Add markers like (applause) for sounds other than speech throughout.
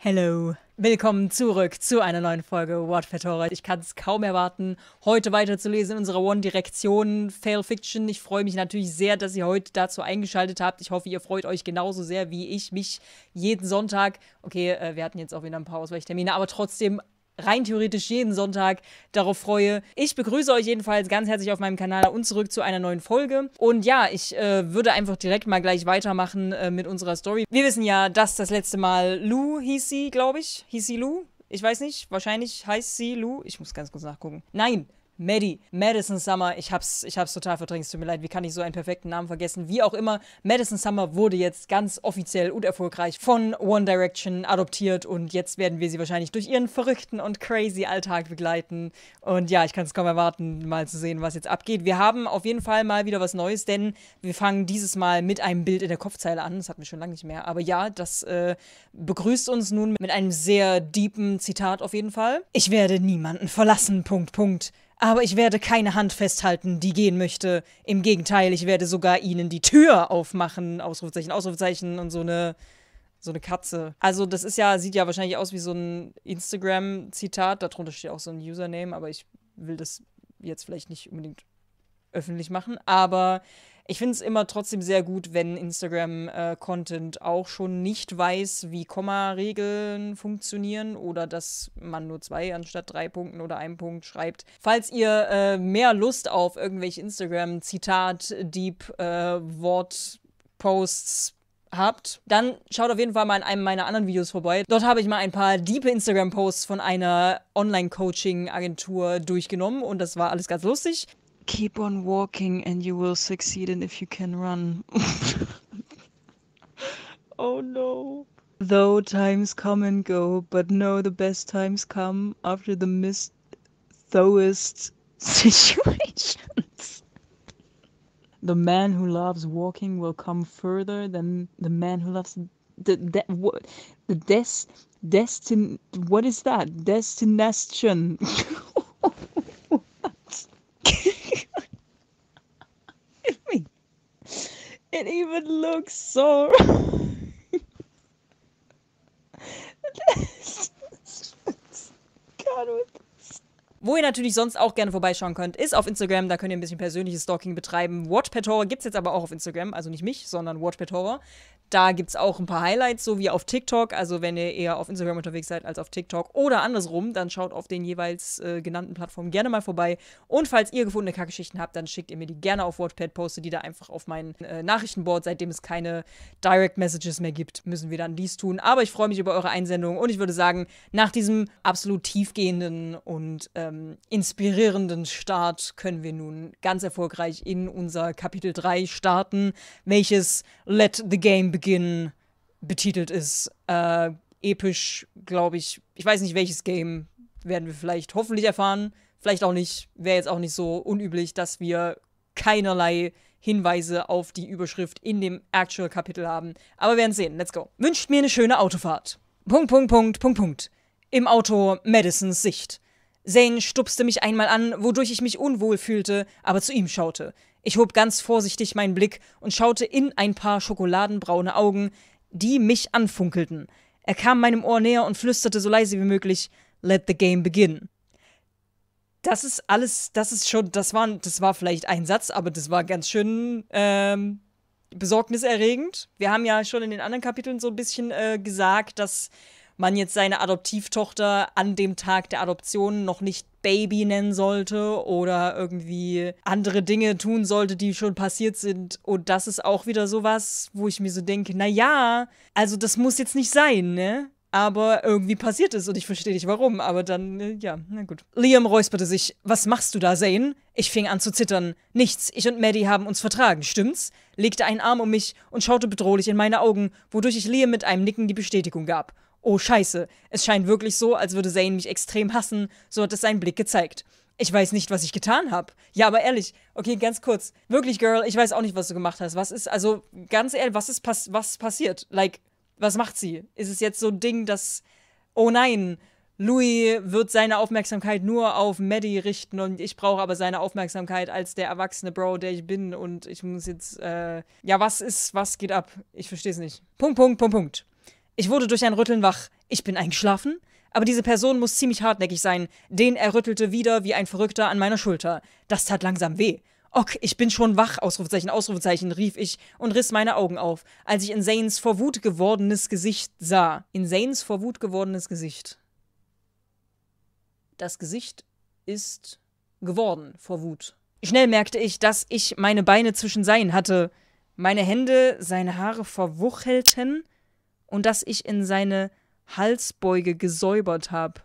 Hello. Willkommen zurück zu einer neuen Folge What Fedora. Ich kann es kaum erwarten, heute weiterzulesen in unserer One-Direktion Fail Fiction. Ich freue mich natürlich sehr, dass ihr heute dazu eingeschaltet habt. Ich hoffe, ihr freut euch genauso sehr wie ich mich jeden Sonntag. Okay, äh, wir hatten jetzt auch wieder ein paar Ausweichtermine, aber trotzdem rein theoretisch jeden Sonntag darauf freue. Ich begrüße euch jedenfalls ganz herzlich auf meinem Kanal und zurück zu einer neuen Folge. Und ja, ich äh, würde einfach direkt mal gleich weitermachen äh, mit unserer Story. Wir wissen ja, dass das letzte Mal Lou hieß sie, glaube ich. Hieß sie Lou? Ich weiß nicht, wahrscheinlich heißt sie Lou. Ich muss ganz kurz nachgucken. Nein, Maddie. Madison Summer, ich hab's, ich hab's total verdrängt, es tut mir leid, wie kann ich so einen perfekten Namen vergessen? Wie auch immer, Madison Summer wurde jetzt ganz offiziell und erfolgreich von One Direction adoptiert und jetzt werden wir sie wahrscheinlich durch ihren verrückten und crazy Alltag begleiten. Und ja, ich kann es kaum erwarten, mal zu sehen, was jetzt abgeht. Wir haben auf jeden Fall mal wieder was Neues, denn wir fangen dieses Mal mit einem Bild in der Kopfzeile an. Das hatten wir schon lange nicht mehr. Aber ja, das äh, begrüßt uns nun mit einem sehr deepen Zitat auf jeden Fall. Ich werde niemanden verlassen. Punkt, Punkt aber ich werde keine Hand festhalten, die gehen möchte. Im Gegenteil, ich werde sogar ihnen die Tür aufmachen. Ausrufezeichen, Ausrufezeichen und so eine so eine Katze. Also das ist ja sieht ja wahrscheinlich aus wie so ein Instagram Zitat, darunter steht auch so ein Username, aber ich will das jetzt vielleicht nicht unbedingt öffentlich machen, aber ich finde es immer trotzdem sehr gut, wenn Instagram-Content äh, auch schon nicht weiß, wie Komma-Regeln funktionieren oder dass man nur zwei anstatt drei Punkten oder einen Punkt schreibt. Falls ihr äh, mehr Lust auf irgendwelche Instagram-Zitat-Deep-Wort-Posts äh, habt, dann schaut auf jeden Fall mal in einem meiner anderen Videos vorbei. Dort habe ich mal ein paar diepe Instagram-Posts von einer Online-Coaching-Agentur durchgenommen und das war alles ganz lustig. keep on walking and you will succeed and if you can run. (laughs) oh no. Though times come and go, but no, the best times come after the mist thoist situations. (laughs) the man who loves walking will come further than the man who loves the de- what the des destin what is that destination (laughs) It even looks so. Wo ihr natürlich sonst auch gerne vorbeischauen könnt, ist auf Instagram. Da könnt ihr ein bisschen persönliches Stalking betreiben. Watch Petora gibt es jetzt aber auch auf Instagram. Also nicht mich, sondern Watch Petora. Da gibt es auch ein paar Highlights, so wie auf TikTok. Also wenn ihr eher auf Instagram unterwegs seid als auf TikTok oder andersrum, dann schaut auf den jeweils äh, genannten Plattformen gerne mal vorbei. Und falls ihr gefundene Kackgeschichten habt, dann schickt ihr mir die gerne auf WordPad, poste die da einfach auf mein äh, Nachrichtenboard. Seitdem es keine Direct Messages mehr gibt, müssen wir dann dies tun. Aber ich freue mich über eure Einsendung und ich würde sagen, nach diesem absolut tiefgehenden und ähm, inspirierenden Start können wir nun ganz erfolgreich in unser Kapitel 3 starten, welches Let the Game Begin Beginn betitelt ist. Äh, episch, glaube ich. Ich weiß nicht, welches Game werden wir vielleicht hoffentlich erfahren. Vielleicht auch nicht. Wäre jetzt auch nicht so unüblich, dass wir keinerlei Hinweise auf die Überschrift in dem Actual Kapitel haben. Aber wir werden sehen. Let's go. Wünscht mir eine schöne Autofahrt. Punkt, Punkt, Punkt, Punkt, Punkt. Im Auto Madisons Sicht. Zane stupste mich einmal an, wodurch ich mich unwohl fühlte, aber zu ihm schaute. Ich hob ganz vorsichtig meinen Blick und schaute in ein paar schokoladenbraune Augen, die mich anfunkelten. Er kam meinem Ohr näher und flüsterte so leise wie möglich: Let the game begin. Das ist alles, das ist schon, das war, das war vielleicht ein Satz, aber das war ganz schön ähm, besorgniserregend. Wir haben ja schon in den anderen Kapiteln so ein bisschen äh, gesagt, dass man jetzt seine Adoptivtochter an dem Tag der Adoption noch nicht Baby nennen sollte oder irgendwie andere Dinge tun sollte, die schon passiert sind. Und das ist auch wieder sowas, wo ich mir so denke, naja, also das muss jetzt nicht sein, ne? aber irgendwie passiert es und ich verstehe nicht warum, aber dann, äh, ja, na gut. Liam räusperte sich. Was machst du da, Zane? Ich fing an zu zittern. Nichts, ich und Maddie haben uns vertragen, stimmt's? Legte einen Arm um mich und schaute bedrohlich in meine Augen, wodurch ich Liam mit einem Nicken die Bestätigung gab. Oh scheiße, es scheint wirklich so, als würde Zane mich extrem hassen, so hat es sein Blick gezeigt. Ich weiß nicht, was ich getan habe. Ja, aber ehrlich, okay, ganz kurz. Wirklich, Girl, ich weiß auch nicht, was du gemacht hast. Was ist, also, ganz ehrlich, was ist pass was passiert? Like, was macht sie? Ist es jetzt so ein Ding, dass, oh nein, Louis wird seine Aufmerksamkeit nur auf Maddie richten und ich brauche aber seine Aufmerksamkeit als der erwachsene Bro, der ich bin und ich muss jetzt, äh, ja, was ist, was geht ab? Ich verstehe es nicht. Punkt, Punkt, Punkt, Punkt. Ich wurde durch ein Rütteln wach. Ich bin eingeschlafen? Aber diese Person muss ziemlich hartnäckig sein, den er rüttelte wieder wie ein Verrückter an meiner Schulter. Das tat langsam weh. Ok, ich bin schon wach, Ausrufezeichen, Ausrufezeichen, rief ich und riss meine Augen auf, als ich in Zanes vor Wut gewordenes Gesicht sah. In Zanes vor Wut gewordenes Gesicht. Das Gesicht ist geworden vor Wut. Schnell merkte ich, dass ich meine Beine zwischen seinen hatte, meine Hände seine Haare verwuchelten und dass ich in seine Halsbeuge gesäubert habe.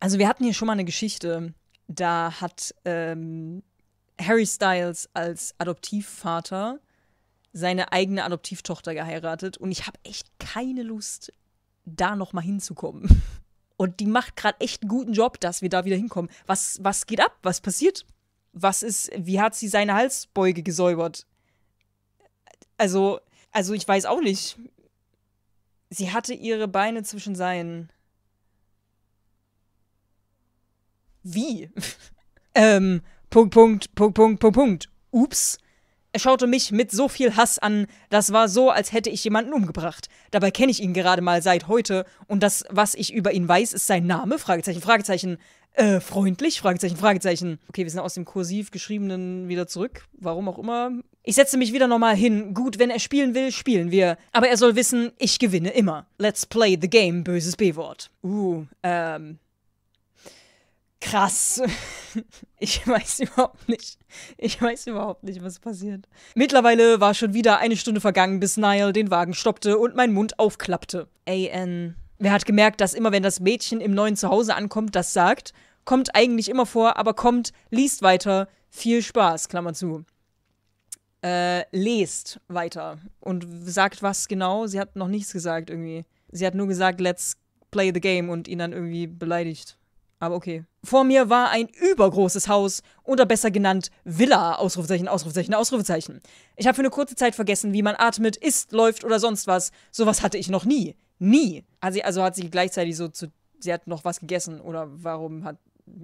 Also wir hatten hier schon mal eine Geschichte, da hat ähm, Harry Styles als Adoptivvater seine eigene Adoptivtochter geheiratet und ich habe echt keine Lust, da noch mal hinzukommen. (laughs) Und die macht gerade echt einen guten Job, dass wir da wieder hinkommen. Was, was geht ab? Was passiert? was ist, wie hat sie seine Halsbeuge gesäubert? Also, also ich weiß auch nicht. Sie hatte ihre Beine zwischen seinen. Wie? (laughs) ähm, Punkt, Punkt, Punkt, Punkt, Punkt, Punkt. Ups. Er schaute mich mit so viel Hass an, das war so, als hätte ich jemanden umgebracht. Dabei kenne ich ihn gerade mal seit heute und das, was ich über ihn weiß, ist sein Name? Fragezeichen, Fragezeichen. Äh, freundlich? Fragezeichen, Fragezeichen. Okay, wir sind aus dem kursiv geschriebenen wieder zurück. Warum auch immer. Ich setze mich wieder normal hin. Gut, wenn er spielen will, spielen wir. Aber er soll wissen, ich gewinne immer. Let's play the game, böses B-Wort. Uh, ähm krass. (laughs) Ich weiß überhaupt nicht. Ich weiß überhaupt nicht, was passiert. Mittlerweile war schon wieder eine Stunde vergangen, bis Niall den Wagen stoppte und mein Mund aufklappte. A.N. Ähm, wer hat gemerkt, dass immer wenn das Mädchen im neuen Zuhause ankommt, das sagt, kommt eigentlich immer vor, aber kommt, liest weiter, viel Spaß, Klammer zu. Äh, lest weiter und sagt was genau. Sie hat noch nichts gesagt irgendwie. Sie hat nur gesagt, let's play the game und ihn dann irgendwie beleidigt. Aber okay. Vor mir war ein übergroßes Haus oder besser genannt Villa, Ausrufezeichen, Ausrufezeichen, Ausrufezeichen. Ich habe für eine kurze Zeit vergessen, wie man atmet, isst, läuft oder sonst was. Sowas hatte ich noch nie. Nie. Also, also hat sie gleichzeitig so zu. Sie hat noch was gegessen oder warum hat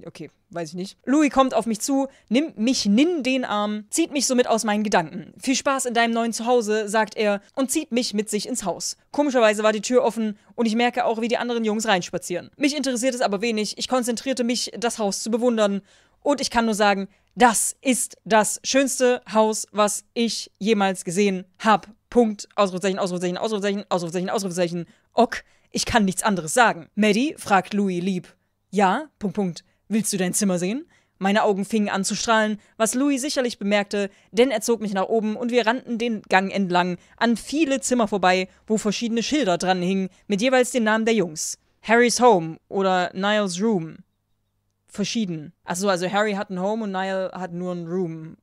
Okay, weiß ich nicht. Louis kommt auf mich zu, nimmt mich in den Arm, zieht mich somit aus meinen Gedanken. Viel Spaß in deinem neuen Zuhause, sagt er und zieht mich mit sich ins Haus. Komischerweise war die Tür offen und ich merke auch, wie die anderen Jungs reinspazieren. Mich interessiert es aber wenig, ich konzentrierte mich, das Haus zu bewundern und ich kann nur sagen, das ist das schönste Haus, was ich jemals gesehen habe. Punkt, Ausrufezeichen, Ausrufezeichen, Ausrufezeichen, Ausrufezeichen, Ausrufezeichen. Ok, ich kann nichts anderes sagen. Maddie fragt Louis lieb. Ja, Punkt, Punkt, willst du dein Zimmer sehen? Meine Augen fingen an zu strahlen, was Louis sicherlich bemerkte, denn er zog mich nach oben und wir rannten den Gang entlang an viele Zimmer vorbei, wo verschiedene Schilder dran hingen, mit jeweils den Namen der Jungs. Harry's Home oder Niles Room. Verschieden. Achso, also Harry hat ein Home und Niall hat nur ein Room.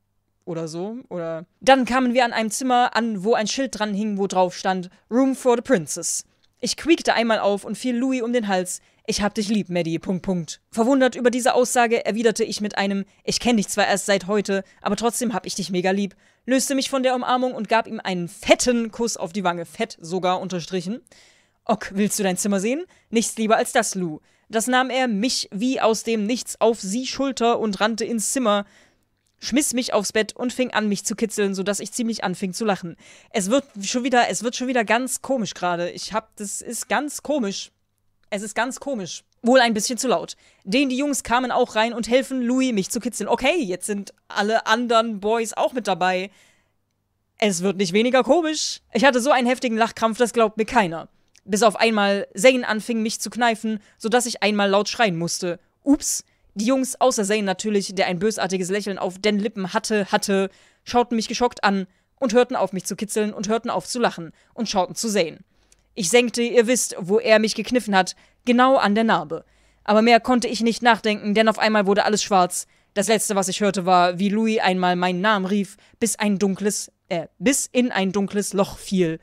Oder so, oder. Dann kamen wir an einem Zimmer an, wo ein Schild dran hing, wo drauf stand: Room for the Princess. Ich quiekte einmal auf und fiel Louis um den Hals, ich hab dich lieb, Maddie. Punkt, Punkt. Verwundert über diese Aussage erwiderte ich mit einem Ich kenne dich zwar erst seit heute, aber trotzdem hab ich dich mega lieb, löste mich von der Umarmung und gab ihm einen fetten Kuss auf die Wange, fett sogar unterstrichen. Ock, willst du dein Zimmer sehen? Nichts lieber als das, Lou. Das nahm er mich wie aus dem Nichts auf sie Schulter und rannte ins Zimmer, schmiss mich aufs Bett und fing an, mich zu kitzeln, sodass ich ziemlich anfing zu lachen. Es wird schon wieder, es wird schon wieder ganz komisch gerade. Ich hab, das ist ganz komisch. Es ist ganz komisch. Wohl ein bisschen zu laut. Den die Jungs kamen auch rein und helfen Louis, mich zu kitzeln. Okay, jetzt sind alle anderen Boys auch mit dabei. Es wird nicht weniger komisch. Ich hatte so einen heftigen Lachkrampf, das glaubt mir keiner. Bis auf einmal Zane anfing, mich zu kneifen, sodass ich einmal laut schreien musste. Ups. Die Jungs, außer Zane natürlich, der ein bösartiges Lächeln auf den Lippen hatte, hatte, schauten mich geschockt an und hörten auf, mich zu kitzeln und hörten auf zu lachen und schauten zu Zane. Ich senkte, ihr wisst, wo er mich gekniffen hat, genau an der Narbe. Aber mehr konnte ich nicht nachdenken, denn auf einmal wurde alles schwarz. Das letzte, was ich hörte, war, wie Louis einmal meinen Namen rief, bis ein dunkles, äh, bis in ein dunkles Loch fiel.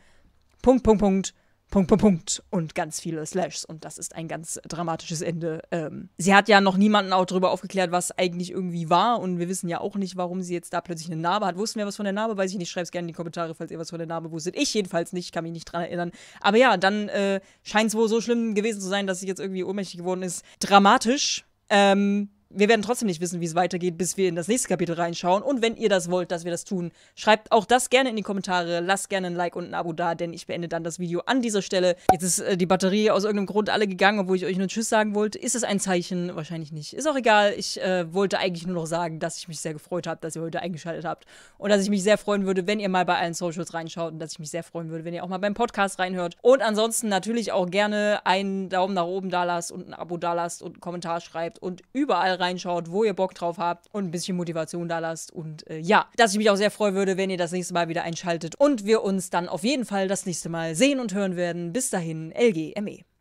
Punkt, Punkt, Punkt. Punkt, Punkt, Punkt und ganz viele Slashs. Und das ist ein ganz dramatisches Ende. Ähm, sie hat ja noch niemanden auch darüber aufgeklärt, was eigentlich irgendwie war. Und wir wissen ja auch nicht, warum sie jetzt da plötzlich eine Narbe hat. Wussten wir was von der Narbe? Weiß ich nicht. Schreibt es gerne in die Kommentare, falls ihr was von der Narbe wusstet. Ich jedenfalls nicht, kann mich nicht dran erinnern. Aber ja, dann äh, scheint es wohl so schlimm gewesen zu sein, dass sie jetzt irgendwie ohnmächtig geworden ist. Dramatisch. Ähm, wir werden trotzdem nicht wissen, wie es weitergeht, bis wir in das nächste Kapitel reinschauen. Und wenn ihr das wollt, dass wir das tun, schreibt auch das gerne in die Kommentare. Lasst gerne ein Like und ein Abo da, denn ich beende dann das Video an dieser Stelle. Jetzt ist äh, die Batterie aus irgendeinem Grund alle gegangen, obwohl ich euch nur Tschüss sagen wollte. Ist es ein Zeichen? Wahrscheinlich nicht. Ist auch egal. Ich äh, wollte eigentlich nur noch sagen, dass ich mich sehr gefreut habe, dass ihr heute eingeschaltet habt. Und dass ich mich sehr freuen würde, wenn ihr mal bei allen Socials reinschaut. Und dass ich mich sehr freuen würde, wenn ihr auch mal beim Podcast reinhört. Und ansonsten natürlich auch gerne einen Daumen nach oben da lasst und ein Abo da lasst und einen Kommentar schreibt und überall rein reinschaut, wo ihr Bock drauf habt und ein bisschen Motivation da lasst. Und äh, ja, dass ich mich auch sehr freuen würde, wenn ihr das nächste Mal wieder einschaltet und wir uns dann auf jeden Fall das nächste Mal sehen und hören werden. Bis dahin, LGME.